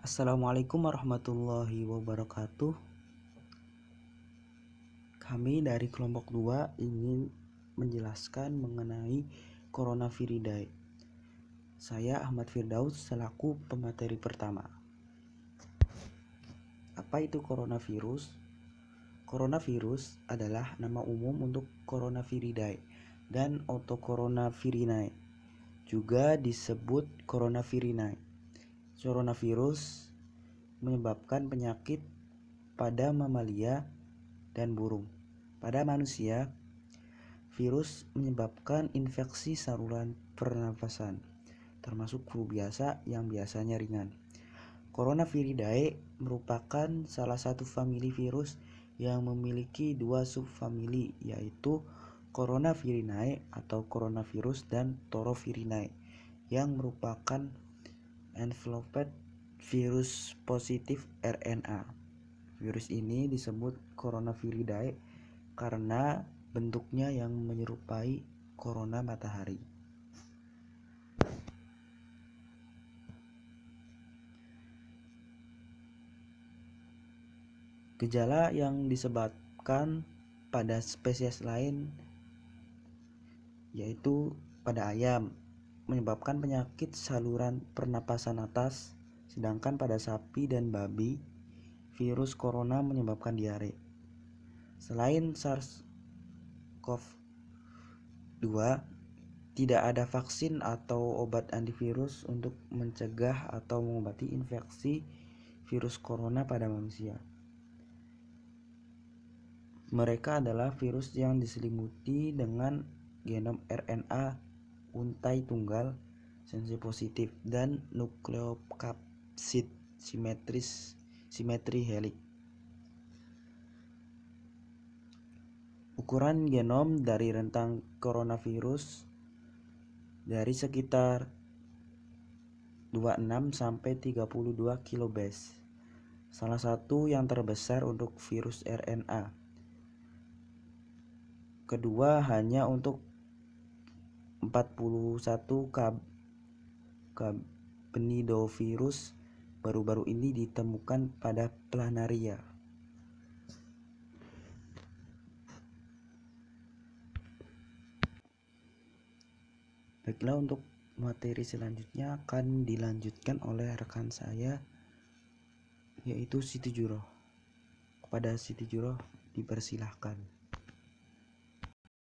Assalamualaikum warahmatullahi wabarakatuh. Kami dari kelompok 2 ingin menjelaskan mengenai Corona Viridae. Saya Ahmad Firdaus selaku pemateri pertama. Apa itu coronavirus? Coronavirus adalah nama umum untuk Viridae dan Virinae Juga disebut Coronavirinae coronavirus menyebabkan penyakit pada mamalia dan burung. Pada manusia, virus menyebabkan infeksi saluran pernafasan, termasuk flu biasa yang biasanya ringan. Coronaviridae merupakan salah satu famili virus yang memiliki dua subfamili yaitu Coronavirinae atau coronavirus dan Torovirinae yang merupakan enveloped virus positif RNA. Virus ini disebut coronaviridae karena bentuknya yang menyerupai corona matahari. Gejala yang disebabkan pada spesies lain yaitu pada ayam, menyebabkan penyakit saluran pernapasan atas, sedangkan pada sapi dan babi, virus corona menyebabkan diare. Selain SARS-CoV-2, tidak ada vaksin atau obat antivirus untuk mencegah atau mengobati infeksi virus corona pada manusia. Mereka adalah virus yang diselimuti dengan genom RNA untai tunggal sensi positif dan nukleokapsid simetris simetri helik. Ukuran genom dari rentang coronavirus dari sekitar 26 sampai 32 kilobase. Salah satu yang terbesar untuk virus RNA. Kedua hanya untuk 41 kab kabenidovirus baru-baru ini ditemukan pada planaria. Baiklah untuk materi selanjutnya akan dilanjutkan oleh rekan saya yaitu Siti Juro. Kepada Siti Juro dipersilahkan.